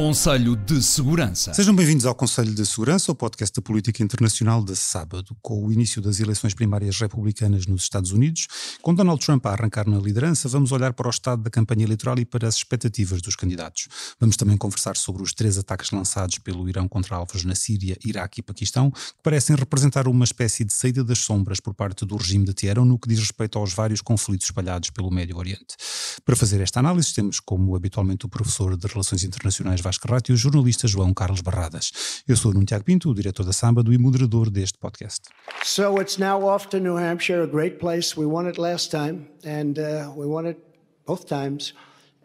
Conselho de Segurança. Sejam bem-vindos ao Conselho de Segurança, o podcast da política internacional de sábado, com o início das eleições primárias republicanas nos Estados Unidos. Com Donald Trump a arrancar na liderança, vamos olhar para o estado da campanha eleitoral e para as expectativas dos candidatos. Vamos também conversar sobre os três ataques lançados pelo Irão contra alvos na Síria, Iraque e Paquistão, que parecem representar uma espécie de saída das sombras por parte do regime de Teherão no que diz respeito aos vários conflitos espalhados pelo Médio Oriente. Para fazer esta análise, temos, como habitualmente, o professor de Relações Internacionais Vasco Rato e o jornalista João Carlos Barradas. Eu sou Nuno Tiago Pinto, o diretor da Sábado e moderador deste podcast. So it's now off to New Hampshire, a great place. We won it last time and uh, we won it both times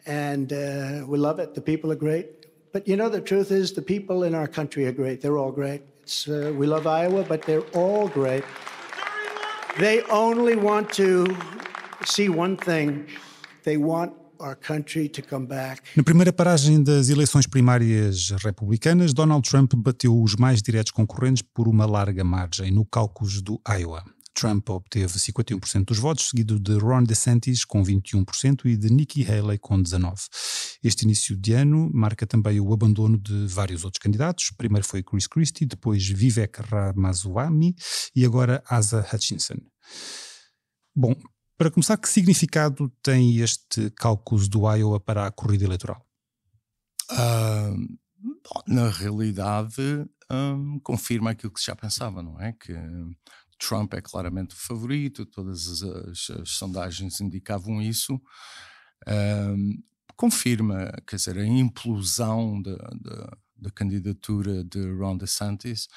and uh, we love it. The people are great. But you know the truth is the people in our country are great. They're all great. Uh, we love Iowa, but they're all great. They only want to see one thing. They want na primeira paragem das eleições primárias republicanas, Donald Trump bateu os mais diretos concorrentes por uma larga margem no caucus do Iowa. Trump obteve 51% dos votos, seguido de Ron DeSantis com 21% e de Nikki Haley com 19%. Este início de ano marca também o abandono de vários outros candidatos. Primeiro foi Chris Christie, depois Vivek Ramaswamy e agora Asa Hutchinson. Bom, para começar, que significado tem este cálculo do Iowa para a corrida eleitoral? Uh, na realidade, um, confirma aquilo que se já pensava, não é? Que Trump é claramente o favorito, todas as, as, as sondagens indicavam isso. Um, confirma, quer dizer, a implosão da candidatura de Ron DeSantis.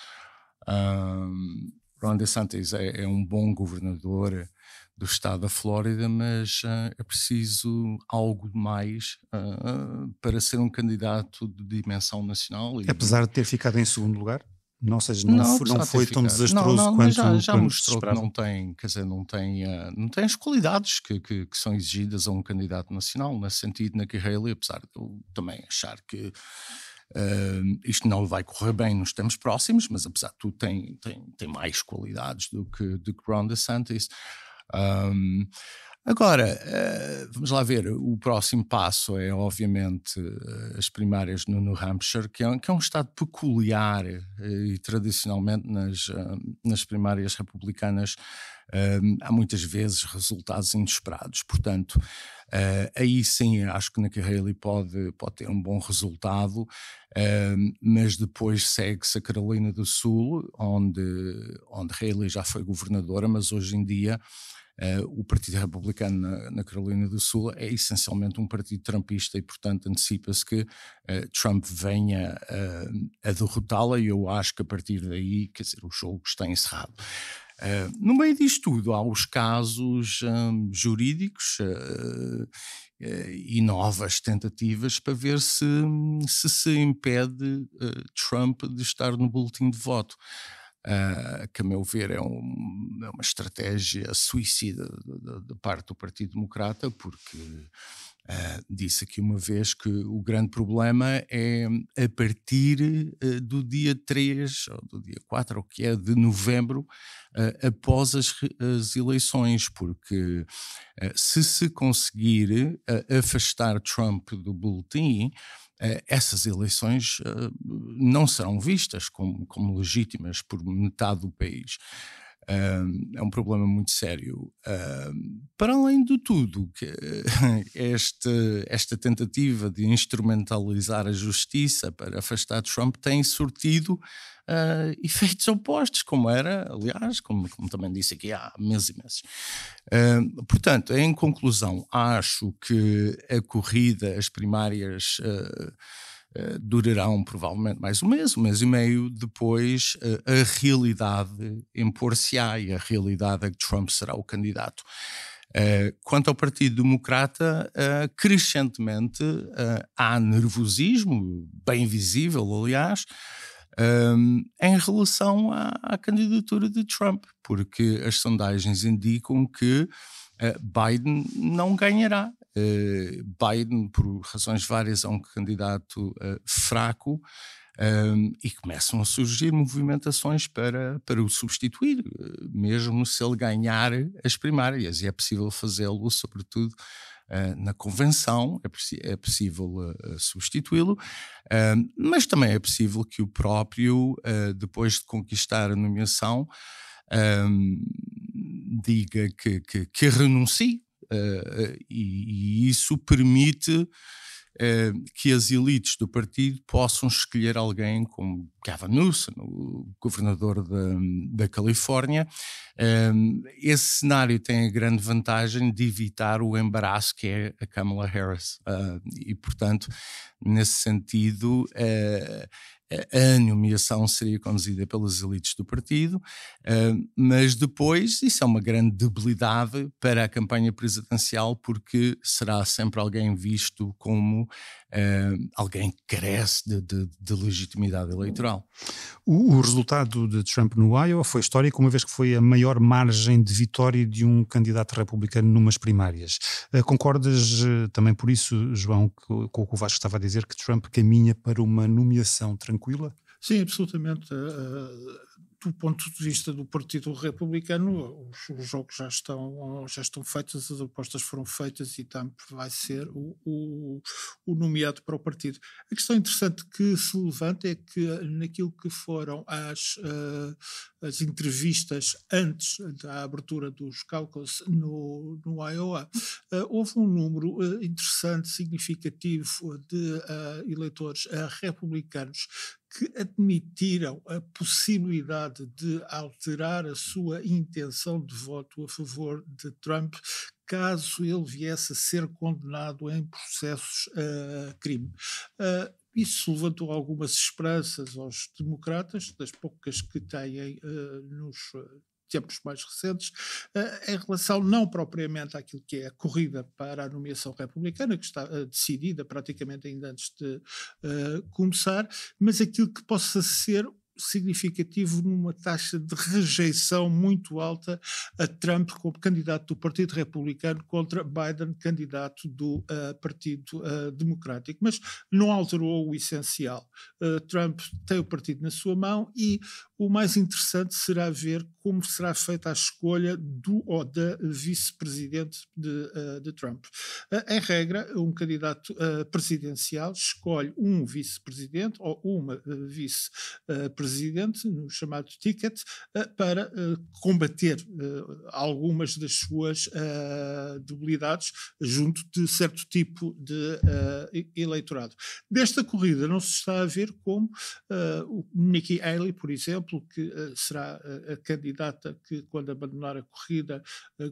Um, Ron DeSantis é, é um bom governador, do estado da Flórida, mas uh, é preciso algo mais uh, para ser um candidato de dimensão nacional. E... Apesar de ter ficado em segundo lugar? Não, seja, não, não, não foi tão desastroso não, não, quanto já, já quanto mostrou que não tem, quer dizer, não tem, uh, não tem as qualidades que, que, que, são exigidas a um candidato nacional, nesse sentido, na Haley, apesar de eu também achar que Uh, isto não vai correr bem nos tempos próximos, mas apesar de tudo tem, tem, tem mais qualidades do que, do que Ron DeSantis. Um, agora, uh, vamos lá ver, o próximo passo é obviamente eh, as primárias no New Hampshire, que é, um, que é um estado peculiar eh, e tradicionalmente nas, ah, nas primárias republicanas há muitas vezes resultados inesperados. Portanto, uh, aí sim acho que Nikki Haley pode, pode ter um bom resultado, uh, mas depois segue-se a Carolina do Sul, onde, onde Haley já foi governadora, mas hoje em dia eh, o Partido Republicano na, na, Carolina do Sul é essencialmente um partido trumpista e, portanto, antecipa-se que eh, Trump venha eh, a derrotá-la e eu acho que a partir daí, quer dizer, o jogo está encerrado. Uh, no meio disto tudo, há os casos um, jurídicos uh, uh, e novas tentativas para ver se hum, se, se impede Trump de estar no boletim de voto. Uh, que, a meu ver, é, um, é uma estratégia suicida da parte do Partido Democrata, porque uh, disse aqui uma vez que o grande problema é a partir uh, do dia 3 ou do dia 4, ou que é de novembro, após as, as, eleições, porque se se conseguir afastar Trump do boletim eh, essas eleições eh, não serão vistas como, como legítimas por metade do país é um problema muito sério. para além de tudo, esta esta tentativa de instrumentalizar a justiça para afastar Trump tem surtido ah, efeitos opostos, como era, aliás, como, como, também disse aqui há meses e meses. portanto, em conclusão, acho que a corrida, as primárias. Ah, eh, durarão provavelmente mais um mês, um mês e meio. Depois uh, a realidade impor-se-á e a realidade é que Trump será o candidato. Uh, quanto ao Partido Democrata, crescentemente há nervosismo, bem visível, aliás, um, em relação à, à, candidatura de Trump, porque as sondagens indicam que Biden não ganhará eh, Biden, por razões várias, é um candidato eh, fraco. Um, ehm, e começam a surgir movimentações para, para o substituir, eh, mesmo se ele ganhar as primárias. E é possível fazê-lo, sobretudo uh, na convenção, é, é possível uh, substituí-lo, ehm, mas também é possível que o próprio, depois de conquistar a nomeação, ehm, diga que, que, que renuncie eh, e, e, isso permite eh, que as elites do partido possam escolher alguém como Gavin Newsom, o governador da, da Califórnia. Ehm, esse cenário tem a grande vantagem de evitar o embaraço que é a Kamala Harris. Eh, e, portanto, nesse sentido, a nomeação seria conduzida pelas elites do partido, ah, mas depois isso é uma grande debilidade para a campanha presidencial, porque será sempre alguém visto como uh, alguém carece de, de, de legitimidade eleitoral. O, o, resultado de Trump no Iowa foi histórico, uma vez que foi a maior margem de vitória de um candidato republicano numas primárias. Uh, concordas uh, também por isso, João, com, com o que o Vasco estava a dizer, que Trump caminha para uma nomeação tranquila? Sim, absolutamente do ponto de vista do Partido Republicano, os, os, jogos já estão, já estão feitos, as apostas foram feitas e Trump vai ser o, o, o nomeado para o partido. A questão interessante que se levanta é que naquilo que foram as, uh, as entrevistas antes da abertura dos cálculos no, no Iowa, uh, houve um número uh, interessante, significativo de eleitores republicanos que admitiram a possibilidade de alterar a sua intenção de voto a favor de Trump caso ele viesse a ser condenado em processos a uh, eh, crime. Uh, isso levantou algumas esperanças aos democratas, das poucas que têm uh, nos, tempos mais recentes, eh, em relação não propriamente àquilo que é a corrida para a nomeação republicana, que está eh, decidida praticamente ainda antes de eh, começar, mas aquilo que possa ser significativo numa taxa de rejeição muito alta a Trump como candidato do Partido Republicano contra Biden, candidato do uh, Partido uh, Democrático. Mas não alterou o essencial. Uh, Trump tem o partido na sua mão e o mais interessante será ver como será feita a escolha do ou da vice-presidente de, de, Trump. em regra, um candidato presidencial escolhe um vice-presidente ou uma vice-presidente presidente, no chamado ticket, eh, para eh, combater eh, algumas das suas debilidades junto de certo tipo de eleitorado. Desta corrida não se está a ver como o Nikki Haley, por exemplo, que será a candidata que, quando abandonar a corrida,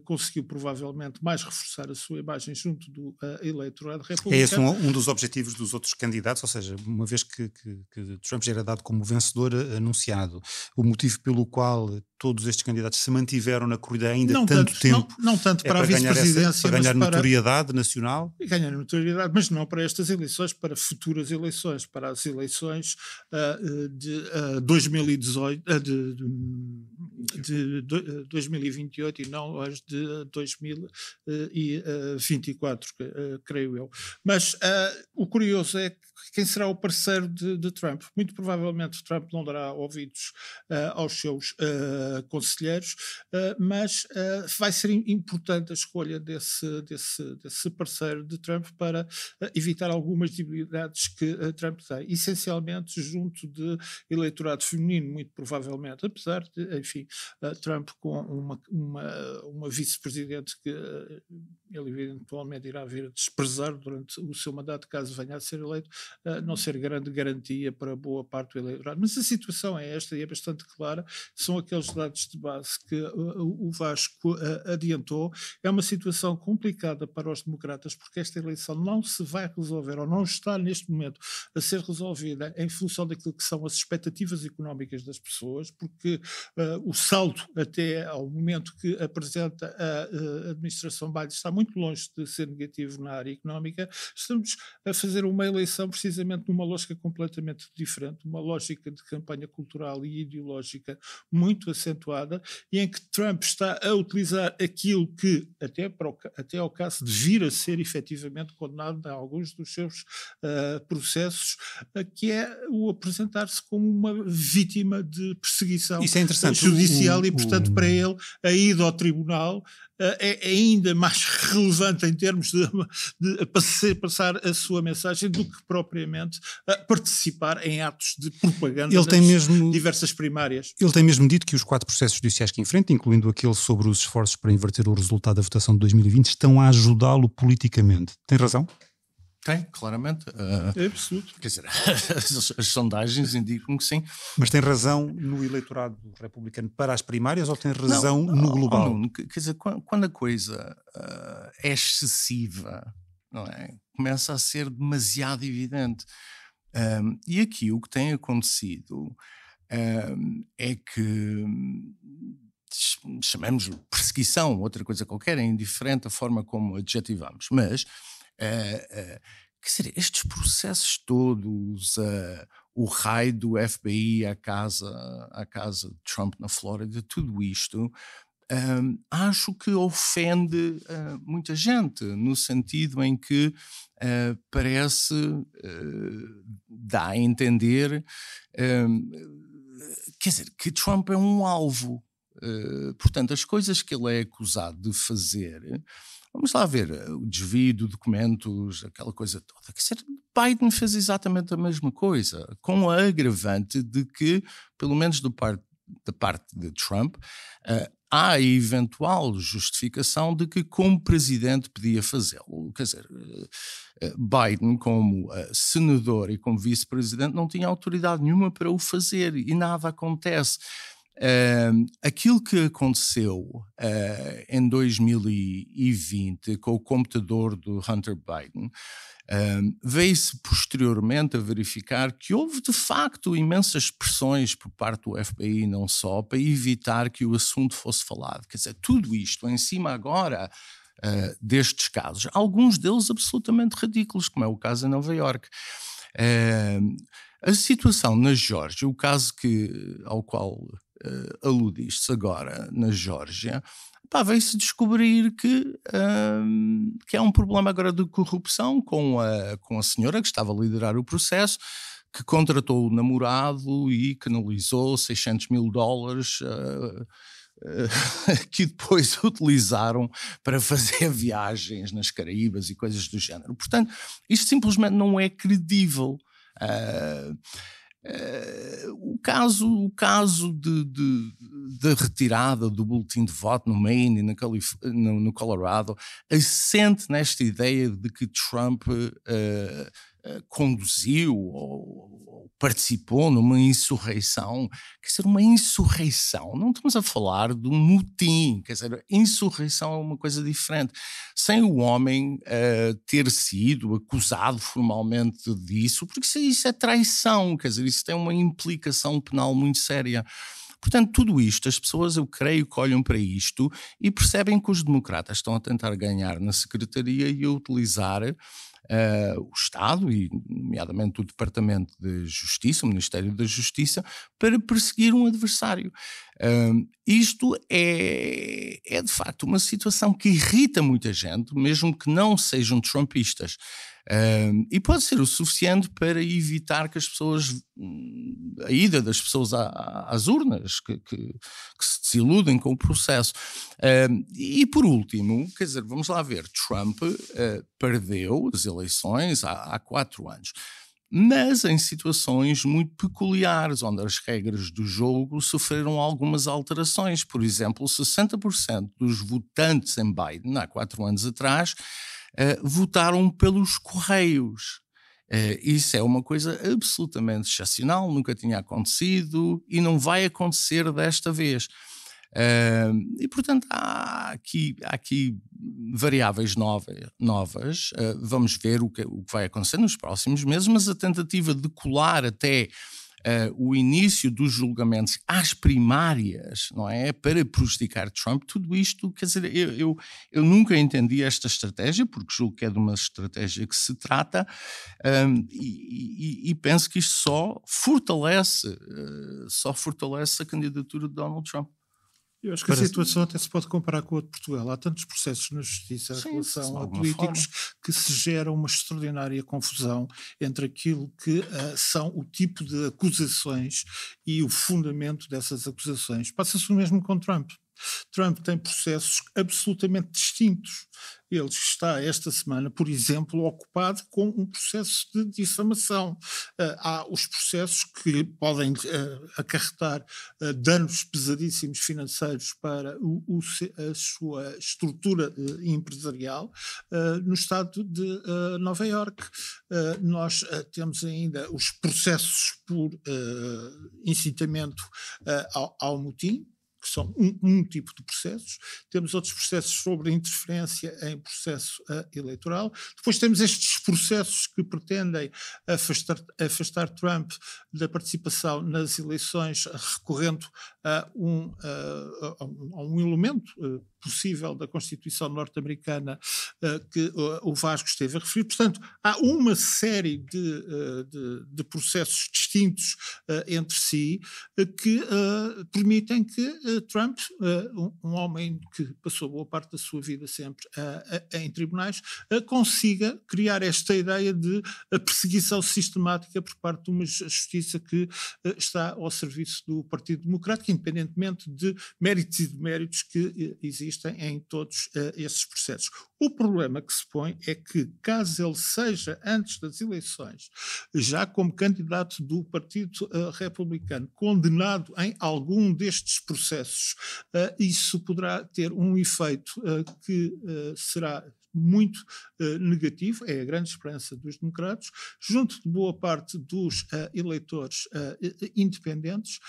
conseguiu provavelmente mais reforçar a sua imagem junto do eleitorado republicano. É esse um, um dos objetivos dos outros candidatos, ou seja, uma vez que, que, que Trump já era dado como vencedor, anunciado. O motivo pelo qual todos estes candidatos se mantiveram na corrida ainda não tanto, tanto tempo. Não, não tanto é para, a vice-presidência. Para ganhar notoriedade nacional. Ganhar notoriedade, mas não para estas eleições, para futuras eleições, para as eleições uh, de uh, 2018, uh, de, de, de, 2028 ah, e não as de 2024, ah, creio eu. Mas o curioso é quem será o parceiro de, de Trump. Muito provavelmente Trump não dará ouvidos eh, aos seus eh, conselheiros, eh, mas vai ser importante a escolha desse, desse, desse parceiro de Trump para evitar algumas debilidades que Trump tem, essencialmente junto de eleitorado feminino, muito provavelmente, apesar de, enfim, Trump com uma, uma, uma vice-presidente que ele eventualmente irá vir a desprezar durante o seu mandato, caso venha a ser eleito, não ser grande garantia para boa parte do eleitorado. Mas assim situação é esta e é bastante clara, são aqueles dados de base que eh, o Vasco eh, adiantou. É uma situação complicada para os democratas, porque esta eleição não se vai resolver, ou não está neste momento a ser resolvida em função daquilo que são as expectativas económicas das pessoas, porque uh, o saldo até ao momento que apresenta a, administração Biden está muito longe de ser negativo na área económica. Estamos a fazer uma eleição precisamente numa lógica completamente diferente, uma lógica de campo campanha cultural e ideológica muito acentuada e em que Trump está a utilizar aquilo que, até, para o, até ao caso de vir a ser efetivamente condenado em alguns dos seus uh, processos, uh, que é o apresentar-se como uma vítima de perseguição é judicial o, e, portanto, o... para ele, a ida ao tribunal eh, é, é ainda mais relevante em termos de, de, passar a sua mensagem do que propriamente eh, participar em atos de propaganda ele tem mesmo, diversas primárias. Ele tem mesmo dito que os quatro processos judiciais que enfrenta, incluindo aquele sobre os esforços para inverter o resultado da votação de 2020, estão a ajudá-lo politicamente. Tem razão? Tem, claramente. Uh, é absurdo. Quer dizer, as, as sondagens indicam que sim. Mas tem razão no eleitorado republicano para as primárias ou tem razão não, no oh, oh, global? Não, quer dizer, quando a coisa uh, é excessiva, não é? começa a ser demasiado evidente. Um, e aqui o que tem acontecido um, é que hum, chamamos perseguição, outra coisa qualquer, é indiferente a forma como adjetivamos, mas eh, eh, quer dizer, estes processos todos, eh, o raio do FBI à casa, à casa de Trump na Flórida, tudo isto, um, acho que ofende uh, muita gente, no sentido em que uh, parece, uh, dá a entender, hum, quer dizer, que Trump é um alvo. portanto, as coisas que ele é acusado de fazer Vamos lá ver, eh, o desvio de documentos, aquela coisa toda. Quer dizer, Biden fez exatamente a mesma coisa, com a agravante de que, pelo menos do par, da parte de Trump, uh, há a eventual justificação de que, como presidente, podia fazê-lo. Quer dizer, eh, Biden, como senador e como vice-presidente, não tinha autoridade nenhuma para o fazer e nada acontece. Uh, aquilo que aconteceu uh, em 2020 com o computador do Hunter Biden veio-se posteriormente a verificar que houve de facto imensas pressões por parte do FBI, e não só, para evitar que o assunto fosse falado. Quer dizer, tudo isto em cima agora uh, destes casos, alguns deles absolutamente ridículos, como é o caso em Nova Iorque. Uh, a situação na Geórgia, o caso que, ao qual uh, eh, aludiste agora na Geórgia, vem se descobrir que, um, que é um problema agora de corrupção com a, com a senhora que estava a liderar o processo, que contratou o namorado e canalizou 600 mil dólares. uh, que depois utilizaram para fazer viagens nas Caraíbas e coisas do género. Portanto, isto simplesmente não é credível. Uh, Uh, o caso, o caso de, de, de, retirada do boletim de voto no Maine e no, no, no, Colorado assente nesta ideia de que Trump uh, uh, conduziu ou, participou numa insurreição. Quer dizer, uma insurreição, não estamos a falar de um motim, quer dizer, insurreição é uma coisa diferente. Sem o homem uh, ter sido acusado formalmente disso, porque é, isso é traição, quer dizer, isso tem uma implicação penal muito séria. Portanto, tudo isto, as pessoas, eu creio, que olham para isto e percebem que os democratas estão a tentar ganhar na secretaria e a utilizar uh, o Estado e, nomeadamente, o Departamento de Justiça, o Ministério da Justiça, para perseguir um adversário. Uh, isto é, é, de facto, uma situação que irrita muita gente, mesmo que não sejam trumpistas. Um, e pode ser o suficiente para evitar que as pessoas, hum, a ida das pessoas às urnas, que, que, que se desiludem com o processo. Um, e por último, quer dizer, vamos lá ver, Trump uh, perdeu as eleições há, há quatro anos mas em situações muito peculiares, onde as regras do jogo sofreram algumas alterações. Por exemplo, 60% dos votantes em Biden, há quatro anos atrás, eh, votaram pelos Correios. Uh, isso é uma coisa absolutamente excepcional, nunca tinha acontecido e não vai acontecer desta vez. Uh, e portanto há aqui, há aqui variáveis nova, novas. Uh, vamos ver o que, o que, vai acontecer nos próximos meses, mas a tentativa de colar até uh, o início dos julgamentos às primárias, não é? Para prejudicar Trump, tudo isto, quer dizer, eu, eu, eu nunca entendi esta estratégia, porque julgo que é de uma estratégia que se trata, um, ehm, e, e, e, penso que isto só fortalece, uh, só fortalece a candidatura de Donald Trump. Eu acho que Parece... a situação até se pode comparar com a de Portugal. Há tantos processos na justiça em relação a políticos forma. que se gera uma extraordinária confusão entre aquilo que uh, são o tipo de acusações e o fundamento dessas acusações. Passa-se o mesmo com Trump. Trump tem processos absolutamente distintos. Ele está esta semana, por exemplo, ocupado com um processo de difamação. Uh, ah, há os processos que podem uh, acarretar uh, danos pesadíssimos financeiros para o, o, a sua estrutura empresarial no estado de Nova Iorque. nós temos ainda os processos por incitamento ao, ao motim, que são um, um, tipo de processos, temos outros processos sobre interferência em processo uh, eleitoral, depois temos estes processos que pretendem afastar, afastar Trump da participação nas eleições recorrendo a um, eh, a um elemento eh, possível da Constituição norte-americana eh, que eh, o Vasco esteve a referir. Portanto, há uma série de, eh, de, de processos distintos entre si que permitem que Trump, um homem que passou boa parte da sua vida sempre em tribunais, consiga criar esta ideia de perseguição sistemática por parte de uma justiça que está ao serviço do Partido Democrático, independentemente de méritos e deméritos que existem existem em todos uh, esses processos. O problema que se põe é que, caso ele seja, antes das eleições, já como candidato do Partido uh, Republicano, condenado em algum destes processos, uh, isso poderá ter um efeito que será muito uh, negativo, é a grande esperança dos democratas, junto de boa parte dos uh, eleitores uh, independentes,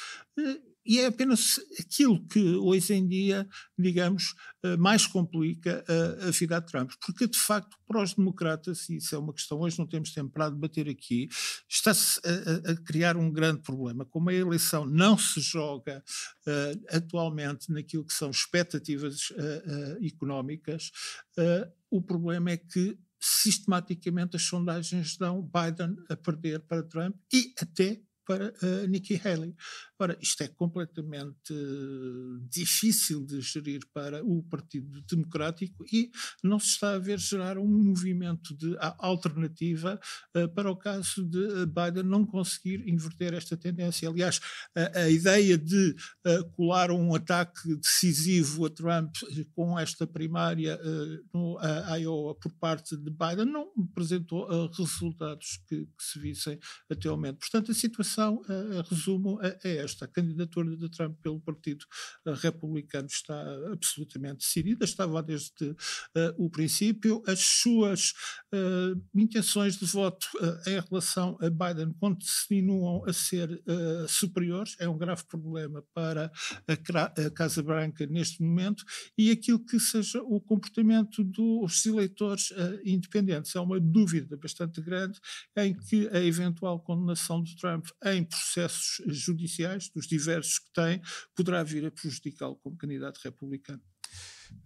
e é apenas aquilo que hoje em dia, digamos, eh, mais complica a, a vida de Trump, porque de facto para os democratas, e isso é uma questão, hoje não temos tempo para debater aqui, está-se a, a, criar um grande problema. Como a eleição não se joga uh, atualmente naquilo que são expectativas uh, uh, económicas, o problema é que sistematicamente as sondagens dão Biden a perder para Trump e até para uh, Nikki Haley. Ora, isto é completamente eh, difícil de gerir para o Partido Democrático e não se está a ver gerar um movimento de alternativa eh, para o caso de eh, Biden não conseguir inverter esta tendência. Aliás, a, a ideia de colar um ataque decisivo a Trump com esta primária no Iowa por parte de Biden não apresentou resultados que, que se vissem até o momento. Portanto, a situação, resumo, é esta esta candidatura de Trump pelo Partido eh, Republicano está eh, absolutamente decidida, estava desde uh, o princípio. As suas uh, intenções de voto uh, em relação a Biden continuam a ser superiores, é um grave problema para a, a, Casa Branca neste momento, e aquilo que seja o comportamento dos eleitores independentes. É uma dúvida bastante grande em que a eventual condenação de Trump em processos judiciais dos diversos que tem, poderá vir a prejudicá-lo como candidato republicano.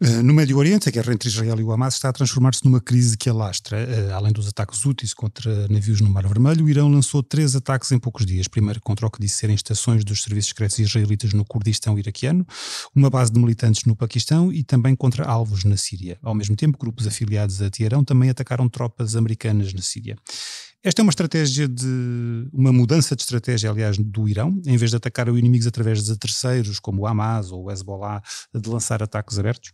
Eh, no Médio Oriente, a guerra entre Israel e o Hamas está a transformar-se numa crise que alastra. Eh, além dos ataques úteis contra navios no Mar Vermelho, o Irão lançou três ataques em poucos dias. Primeiro contra o que disse serem estações dos serviços secretos israelitas no Kurdistão iraquiano, uma base de militantes no Paquistão e também contra alvos na Síria. Ao mesmo tempo, grupos afiliados a Teherão também atacaram tropas americanas na Síria. Esta é uma estratégia de. uma mudança de estratégia, aliás, do Irão, em vez de atacar os inimigos através de terceiros, como o Hamas ou o Hezbollah, de lançar ataques abertos?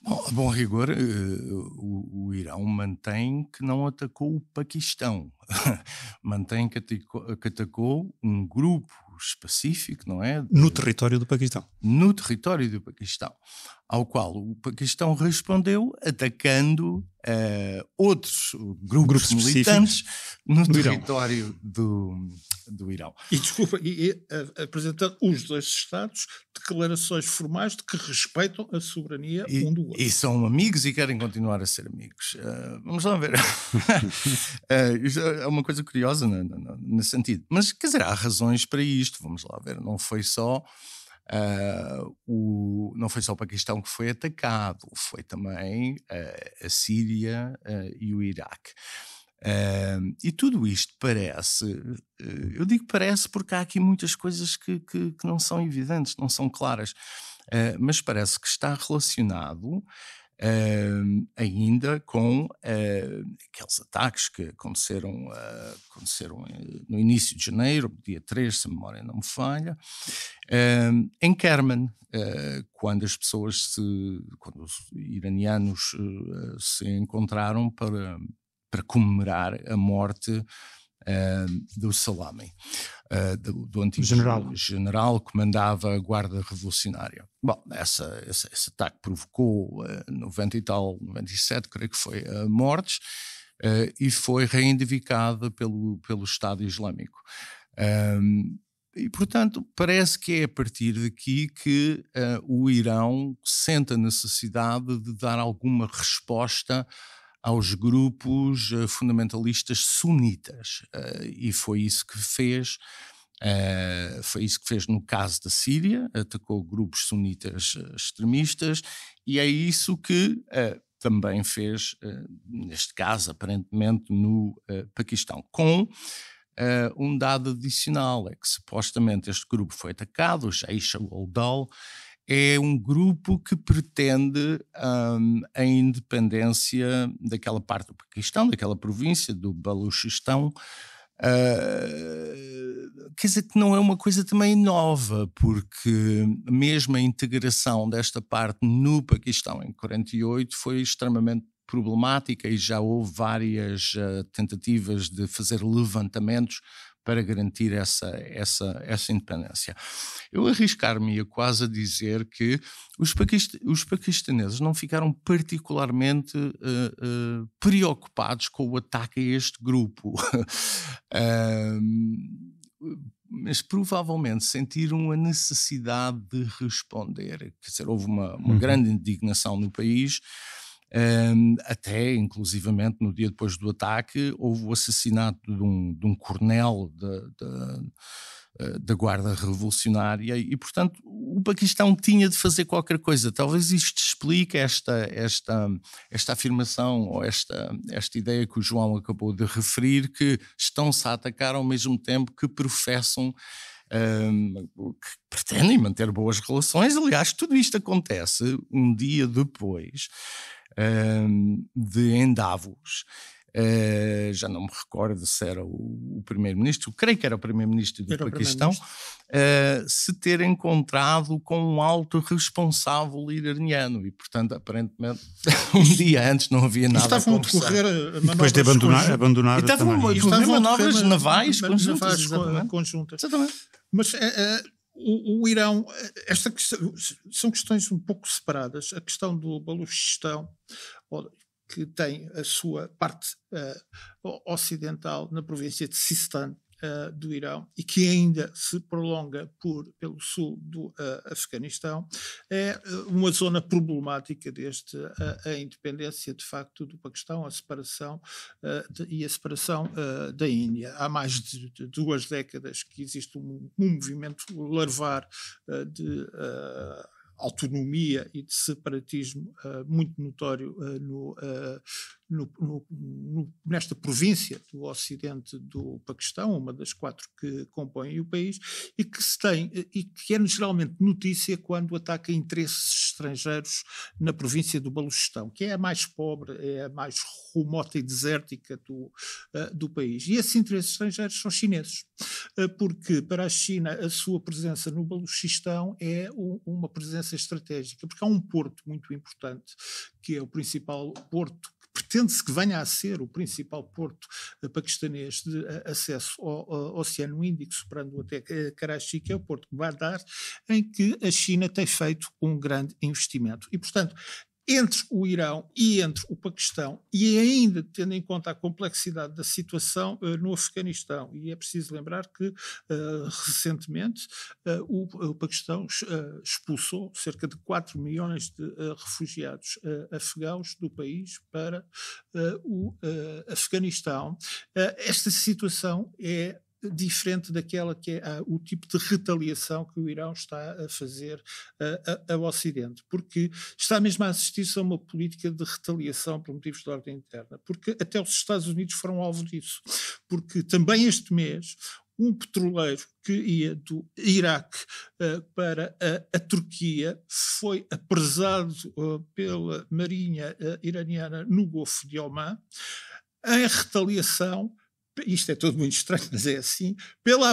Bom, a bom rigor, eh, o, o, Irão mantém que não atacou o Paquistão, mantém que atacou, que atacou um grupo específico, não é? no território do Paquistão. No território do Paquistão ao qual o Paquistão respondeu atacando uh, outros grupos, militantes no, território Irão. Do, do Irão. E desculpa, e, e, eh, apresentando os dois Estados declarações formais de que respeitam a soberania e, um do outro. E são amigos e querem continuar a ser amigos. Uh, vamos lá ver. uh, é uma coisa curiosa nesse sentido. Mas, quer dizer, há razões para isto, vamos lá ver. Não foi só Uh, o, não foi só o Paquistão que foi atacado, foi também uh, a Síria uh, e o Iraque. e tudo isto parece, eu digo parece porque há aqui muitas coisas que, que, que não são evidentes, não são claras, mas parece que está relacionado Uh, ainda com uh, aqueles ataques que aconteceram, uh, aconteceram no início de janeiro, dia 3, se a memória não me falha, em Kerman, ah, quando as pessoas, se, quando os iranianos se encontraram para, para comemorar a morte eh, do Salame, uh, do, do, antigo general. general que comandava a Guarda Revolucionária. Bom, essa, esse, esse ataque provocou uh, eh, 90 e tal, 97, creio que foi, uh, mortes e foi reivindicada pelo, pelo Estado Islâmico. E, portanto, parece que é a partir daqui que uh, o Irão sente a necessidade de dar alguma resposta aos grupos eh, fundamentalistas sunitas. Eh, e foi isso que fez. Uh, foi isso que fez no caso da Síria, atacou grupos sunitas extremistas, e é isso que uh, também fez, uh, neste caso, aparentemente, no Paquistão, com um dado adicional: é que supostamente este grupo foi atacado, o Jaish al-Dal, é um grupo que pretende um, a independência daquela parte do Paquistão, daquela província, do Baluchistão. Uh, quer dizer que não é uma coisa também nova, porque mesmo a integração desta parte no Paquistão em 48 foi extremamente problemática e já houve várias uh, tentativas de fazer levantamentos para garantir essa, essa, essa independência. Eu arriscar-me quase a dizer que os, paquist os paquistaneses não ficaram particularmente uh, uh, preocupados com o ataque a este grupo. mas provavelmente sentiram a necessidade de responder. Quer dizer, houve uma, uma uhum. grande indignação no país um, até, inclusivamente, no dia depois do ataque, houve o assassinato de um, de um cornel eh, da Guarda Revolucionária e, portanto, o Paquistão tinha de fazer qualquer coisa. Talvez isto explique esta, esta, esta afirmação ou esta, esta ideia que o João acabou de referir, que estão-se a atacar ao mesmo tempo que professam um, que pretendem manter boas relações. Aliás, tudo isto acontece um dia depois de Endavos. Uh, já não me recordo se era o, o primeiro-ministro, creio que era o primeiro-ministro do era Paquistão, primeiro uh, ah, se ter encontrado com um alto responsável iraniano e, portanto, aparentemente, um dia antes não havia nada. E estavam a decorrer depois de abandonar. abandonar e estavam a decorrer manobras navais, conjuntas. exatamente. conjuntas. exatamente. Mas. Uh, o, o Irão, esta questão, são questões um pouco separadas. A questão do Baluchistão, que tem a sua parte uh, ocidental na província de Sistan, uh, do Irão e que ainda se prolonga por, pelo sul do uh, Afeganistão, é eh, uma zona problemática desde a, a, independência de facto do Paquistão, a separação de, e a separação da Índia. Há mais de, de, duas décadas que existe um, um movimento larvar de autonomia e de separatismo uh, muito notório uh, no, uh, no, no, no, nesta província do Ocidente do Paquistão, uma das quatro que compõem o país, e que se tem e que é geralmente notícia quando ataca interesses estrangeiros na província do Baluchistão que é a mais pobre, é a mais remota e desértica do, do país. E esses interesses estrangeiros são chineses, porque para a China a sua presença no Baluchistão é uma presença importância estratégica, porque há um porto muito importante, que é o principal porto pretende-se que venha a ser o principal porto eh, paquistanês de eh, acesso ao, ao Oceano Índico, superando até eh, Karachi, que é o porto de Badar, em que a China tem feito um grande investimento. E, portanto, entre o Irão e entre o Paquistão, e ainda tendo em conta a complexidade da situação uh, no Afeganistão. E é preciso lembrar que, uh, recentemente, uh, o, o, Paquistão expulsou cerca de 4 milhões de refugiados afegãos do país para o Afeganistão. esta situação é diferente daquela que é o tipo de retaliação que o Irão está a fazer a, ao Ocidente, porque está mesmo a assistir-se a uma política de retaliação por motivos de ordem interna, porque até os Estados Unidos foram alvo disso, porque também este mês um petroleiro que ia do Iraque uh, para a, a, Turquia foi apresado uh, pela marinha uh, iraniana no Golfo de Oman em retaliação isto é tudo muito estranho, mas é assim, pela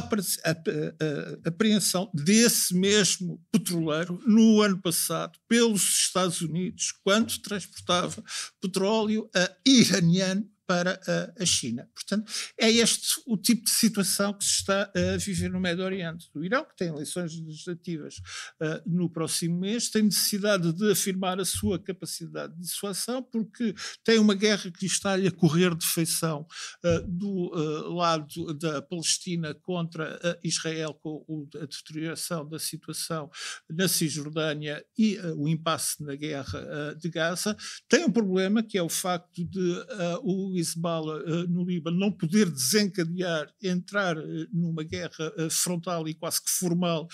apreensão desse mesmo petroleiro no ano passado pelos Estados Unidos, quando transportava petróleo iraniano para a, China. Portanto, é este o tipo de situação que se está a viver no Médio Oriente. O Irão, que tem eleições legislativas uh, no próximo mês, tem necessidade de afirmar a sua capacidade de dissuasão, porque tem uma guerra que está a correr de feição uh, do uh, lado da Palestina contra Israel, com o, a deterioração da situação na Cisjordânia e o impasse na guerra de Gaza. Tem um problema que é o facto de o Hezbollah eh, uh, no Líbano não poder desencadear, entrar uh, numa guerra eh, frontal e quase que formal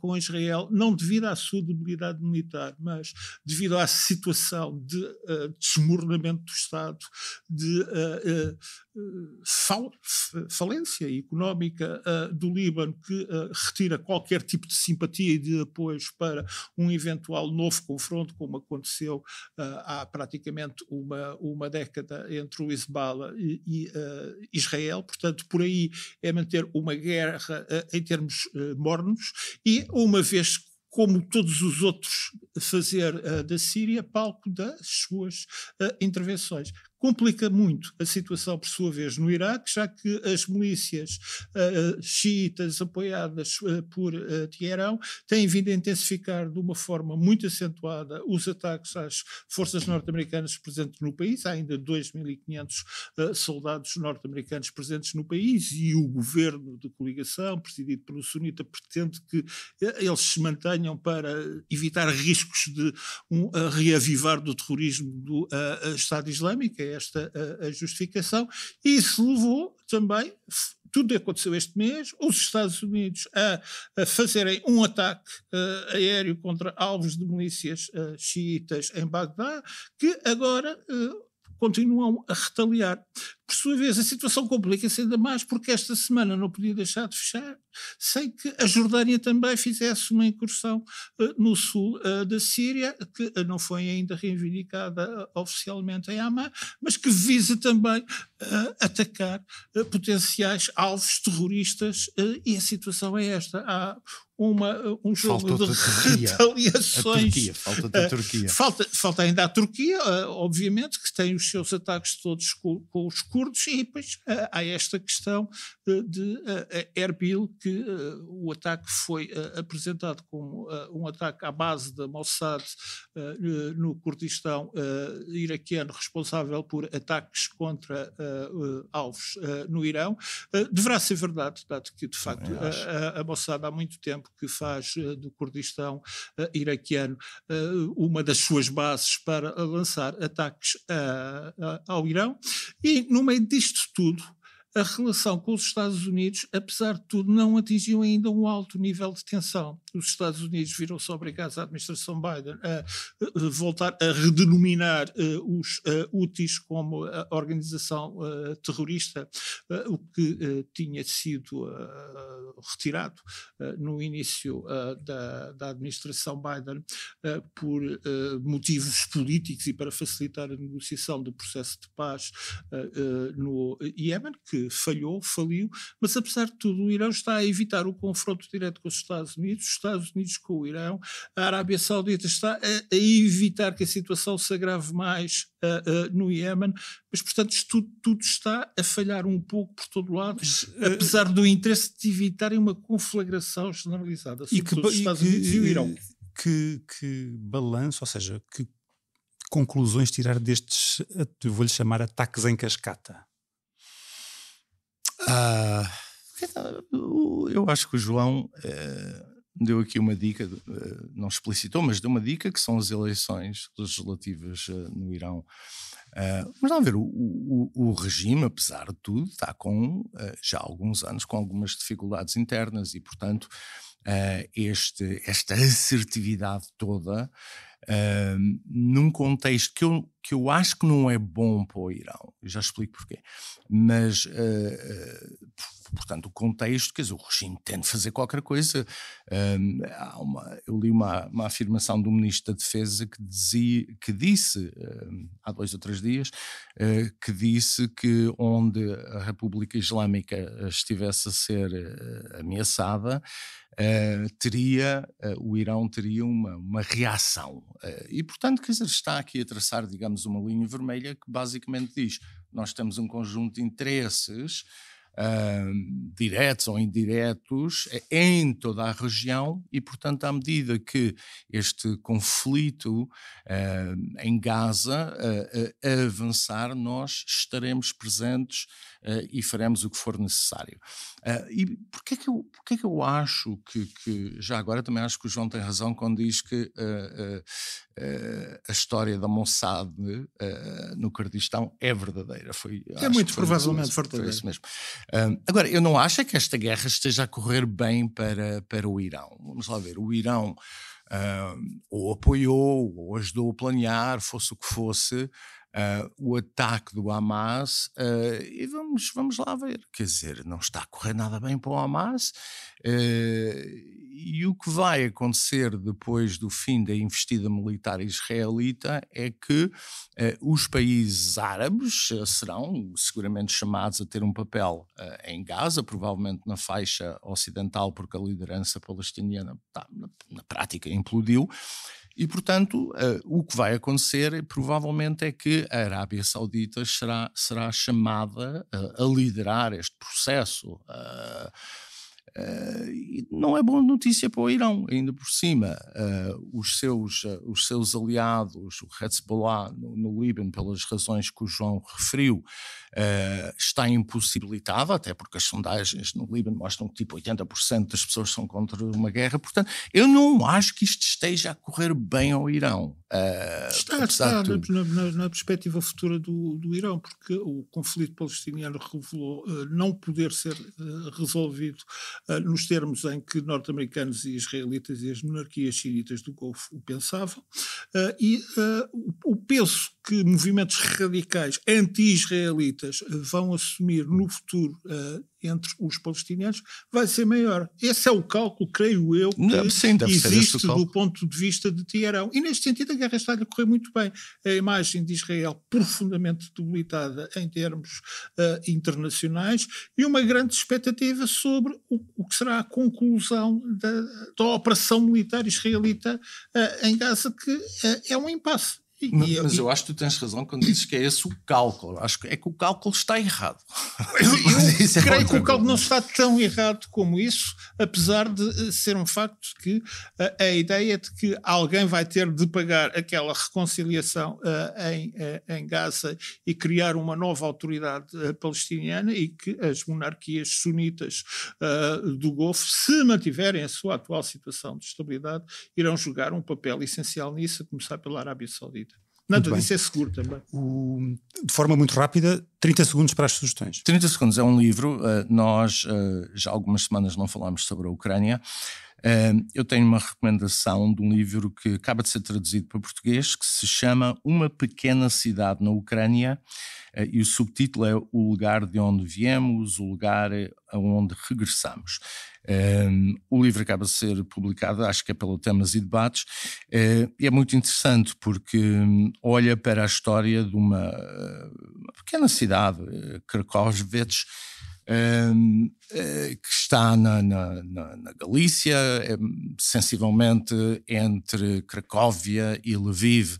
com Israel, não devido à sua debilidade militar, mas devido à situação de desmoronamento do Estado, de fal falência económica do Líbano, que retira qualquer tipo de simpatia e de apoios para um eventual novo confronto, como aconteceu há praticamente uma, uma década entre o Hezbollah e, e uh, Israel, portanto, por aí é manter uma guerra uh, em termos uh, mornos, e uma vez como todos os outros, fazer da Síria palco das suas intervenções complica muito a situação, por sua vez, no Iraque, já que as milícias uh, xiitas apoiadas uh, por uh, Teherão têm vindo a intensificar de uma forma muito acentuada os ataques às forças norte-americanas presentes no país. Há ainda 2.500 uh, soldados norte-americanos presentes no país e o governo de coligação, presidido pelo sunita, pretende que eles se mantenham para evitar riscos de um reavivar do terrorismo do Estado Islâmico. É esta a, a justificação. Isso levou também, tudo aconteceu este mês, os Estados Unidos a, a fazerem um ataque uh, aéreo contra alvos de milícias uh, xiitas em Bagdá, que agora uh, continuam a retaliar. Por sua vez, a situação complica-se ainda mais porque esta semana não podia deixar de fechar sem que a Jordânia também fizesse uma incursão uh, no sul uh, da Síria, que uh, não foi ainda reivindicada eh, oficialmente em Amã, mas que visa também atacar potenciais alvos terroristas. e a situação é esta. Há uma, um jogo falta de retaliações. Turquia, falta, eh, Turquia. Falta, falta, ainda a Turquia, eh, obviamente, que tem os seus ataques todos com, os curdos, e depois eh, há esta questão de Erbil, que o ataque foi apresentado como um ataque à base da Mossad no Kurdistão iraquiano, responsável por ataques contra alvos no Irão. Deverá ser verdade, dado que, de facto, a, a Mossad há muito tempo que faz eh, do Kurdistão eh, iraquiano eh, uma das suas bases para lançar ataques ao Irão. E no meio disto tudo, a relação com os Estados Unidos, apesar de tudo, não atingiu ainda um alto nível de tensão. Os Estados Unidos viram-se obrigados, à administração Biden, a, a voltar a redenominar uh, os uh, úteis como a eh, organização uh, terrorista, o que tinha sido retirado no início da, da, administração Biden por motivos políticos e para facilitar a negociação do processo de paz no Iémen, que falhou, faliu, mas apesar de tudo, o Irão está a evitar o confronto direto com os Estados Unidos, os Estados Unidos com o Irão, a Arábia Saudita está a, a evitar que a situação se agrave mais uh, uh, no Iémen, mas portanto tudo, tudo, está a falhar um pouco por todo lado, mas, eh, apesar do interesse de evitarem uma conflagração generalizada sobre que, os Estados Unidos e, e o Irão. Eh, que, que balanço, ou seja, que conclusões tirar destes, eh, vou-lhe chamar ataques em cascata? Ah, eu acho que o João eh, deu aqui uma dica, eh, não explicitou, mas deu uma dica que são as eleições legislativas eh, no Irão. Ah, mas não ver, o, o, o, regime, apesar de tudo, está com já há alguns anos com algumas dificuldades internas e, portanto, este, esta assertividade toda num contexto que eu, que eu acho que não é bom para o Irão, já explico porquê, mas uh, portanto, o contexto, quer dizer, o regime tem de fazer qualquer coisa. Um, uma, eu li uma, uma, afirmação do Ministro da Defesa que, dizia, que disse, um, há dois ou três dias, uh, que disse que onde a República Islâmica estivesse a ser uh, ameaçada, Uh, teria, uh, o Irão teria uma, uma reação. Uh, e, portanto, quer dizer, está aqui a traçar, digamos, uma linha vermelha que basicamente diz: nós temos um conjunto de interesses diretos ou indiretos é, em toda a região e, portanto, à medida que este conflito uh, em Gaza uh, avançar, nós estaremos presentes e faremos o que for necessário. e porquê que eu, porquê que eu acho que, que, já agora também acho que o João tem razão quando diz que a história da Mossad no Kurdistão é verdadeira. Foi, é muito provavelmente verdadeira. Foi isso mesmo agora, eu não acho é que esta guerra esteja a correr bem para, para o Irão. Vamos lá ver, o Irão ou apoiou, ou ajudou a planear, fosse o que fosse, uh, o ataque do Hamas uh, e vamos, vamos lá ver. Quer dizer, não está a correr nada bem para o Hamas eh, e o que vai acontecer depois do fim da investida militar israelita é que eh, os países árabes serão seguramente chamados a ter um papel em Gaza, provavelmente na faixa ocidental, porque a liderança palestiniana tá, na, na prática implodiu. E, portanto, uh, o que vai acontecer provavelmente é que a Arábia Saudita será, será chamada uh, a liderar este processo. Uh, Uh, não é boa notícia para o Irão, ainda por cima. Uh, os, seus, uh, os seus aliados, o Hezbollah no, no Líbano, pelas razões que o João referiu, está impossibilitado, até porque as sondagens no Líbano mostram que tipo 80% das pessoas são contra uma guerra. Portanto, eu não acho que isto esteja a correr bem ao Irão. está, está na, na, na, perspectiva futura do, do Irão, porque o conflito palestiniano revelou não poder ser resolvido ah, nos termos em que norte-americanos e israelitas e as monarquias xinitas do Golfo o pensavam, ah, e ah, o peso que movimentos radicais anti-israelitas vão assumir no futuro entre os palestinianos vai ser maior. Esse é o cálculo, creio eu, que sim, existe do ponto de vista de Teherão. E neste sentido a guerra está a correr muito bem. A imagem de Israel profundamente debilitada em termos uh, internacionais e uma grande expectativa sobre o, o que será a conclusão da, da operação militar israelita uh, em Gaza, que uh, é um impasse e, mas, eu, mas eu acho que tu tens razão quando dizes que é esse o cálculo. Acho que é que o cálculo está errado. Eu, eu é creio que o cálculo não está tão errado como isso, apesar de eh, ser um facto que a, eh, a ideia de que alguém vai ter de pagar aquela reconciliação eh, em, em Gaza e criar uma nova autoridade palestiniana e que as monarquias sunitas do Golfo, se mantiverem a sua atual situação de estabilidade, irão jogar um papel essencial nisso, a começar pela Arábia Saudita. Não, tudo isso é seguro também. O, de forma muito rápida, 30 segundos para as sugestões. 30 segundos é um livro. Eh, nós eh, já há algumas semanas não falámos sobre a Ucrânia. Eh, eu tenho uma recomendação de um livro que acaba de ser traduzido para português, que se chama Uma Pequena Cidade na Ucrânia, e o subtítulo é O Lugar de Onde Viemos, o Lugar aonde Regressamos o livro acaba de ser publicado, acho que é pelo Temas e Debates, uh, e é muito interessante porque hum, olha para a história de uma pequena cidade, Cracovets, eh, eh, que está na, na, na, na Galícia, sensivelmente entre Cracóvia e Lviv.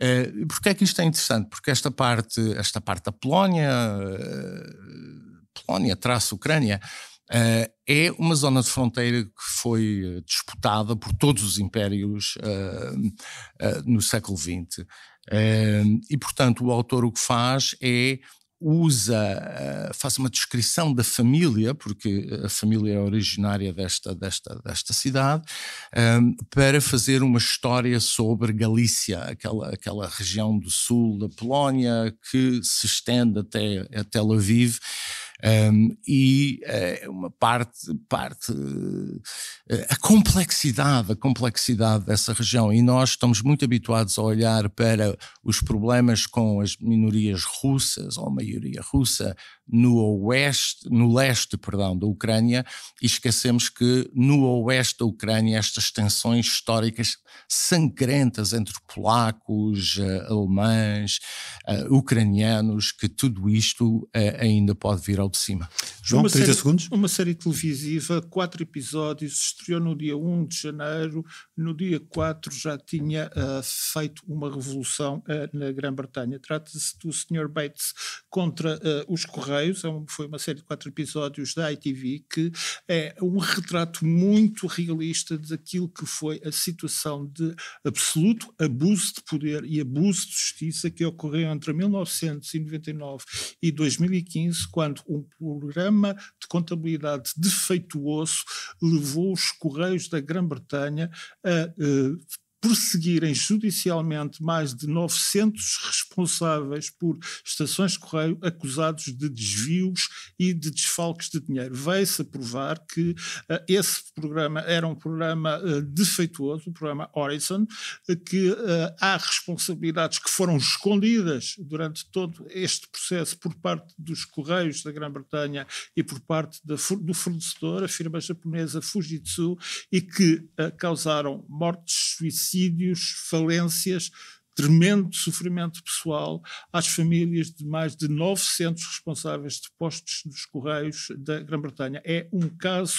Uh, Porquê é que isto é interessante? Porque esta parte, esta parte da Polónia, uh, Polónia traço Ucrânia, Uh, é uma zona de fronteira que foi eh, disputada por todos os impérios uh, uh, no século XX. e, portanto, o autor o que faz é usa, faz uma descrição da família, porque a família é originária desta, desta, desta cidade, um, para fazer uma história sobre Galícia, aquela, aquela região do sul da Polónia que se estende até, até Lviv. Um, e uh, uma parte, parte uh, a complexidade, a complexidade dessa região. E nós estamos muito habituados a olhar para os problemas com as minorias russas ou a maioria russa no oeste, no leste, perdão, da Ucrânia e esquecemos que no oeste da Ucrânia estas tensões históricas sangrentas entre polacos, eh, alemães, uh, ucranianos, que tudo isto uh, ainda pode vir ao de cima. João, uma 30 série, segundos. Uma série televisiva, quatro episódios, estreou no dia 1 de janeiro, no dia 4 já tinha uh, feito uma revolução na Grã-Bretanha. Trata-se do Sr. Bates contra os Correios Correios, são, foi uma série de quatro episódios da ITV que é um retrato muito realista daquilo que foi a situação de absoluto abuso de poder e abuso de justiça que ocorreu entre 1999 e 2015, quando um programa de contabilidade defeituoso levou os Correios da Grã-Bretanha a. Uh, perseguirem judicialmente mais de 900 responsáveis por estações de correio acusados de desvios e de desfalques de dinheiro. Veio-se a provar que uh, esse programa era um programa uh, defeituoso, o programa Horizon, uh, que há responsabilidades que foram escondidas durante todo este processo por parte dos correios da Grã-Bretanha e por parte da, do fornecedor, a firma japonesa Fujitsu, e que causaram mortes suicidas suicídios, falências, tremendo sofrimento pessoal às famílias de mais de 900 responsáveis de postos dos Correios da Grã-Bretanha. É um caso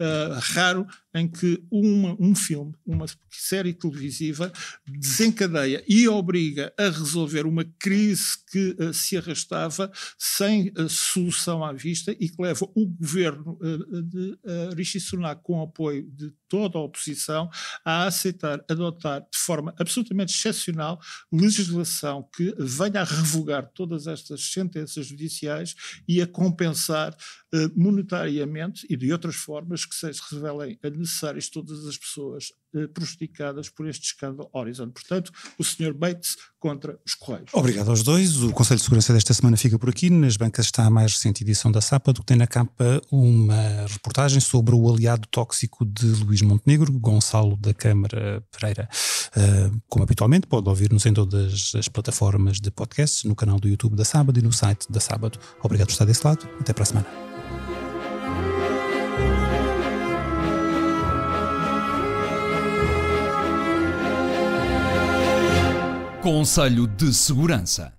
uh, raro em que uma, um filme, uma série televisiva, desencadeia e obriga a resolver uma crise que uh, se arrastava sem uh, solução à vista e que leva o governo de Rishi Sunak, com apoio de toda a oposição a aceitar, adotar de forma absolutamente excepcional legislação que venha a revogar todas estas sentenças judiciais e a compensar eh, monetariamente e de outras formas que se revelem necessárias todas as pessoas eh, prejudicadas por este escândalo Horizon. Portanto, o Sr. Bates contra os Correios. Obrigado aos dois. O Conselho de Segurança desta semana fica por aqui. Nas bancas está a mais recente edição da Sapa, do que tem na capa uma reportagem sobre o aliado tóxico de Luís Montenegro, Gonçalo da Câmara Pereira. Eh, como habitualmente, pode ouvir-nos em todas as plataformas de podcasts, no canal do YouTube da Sábado e no site da Sábado. Obrigado por estar desse lado. Até para a semana. Conselho de Segurança.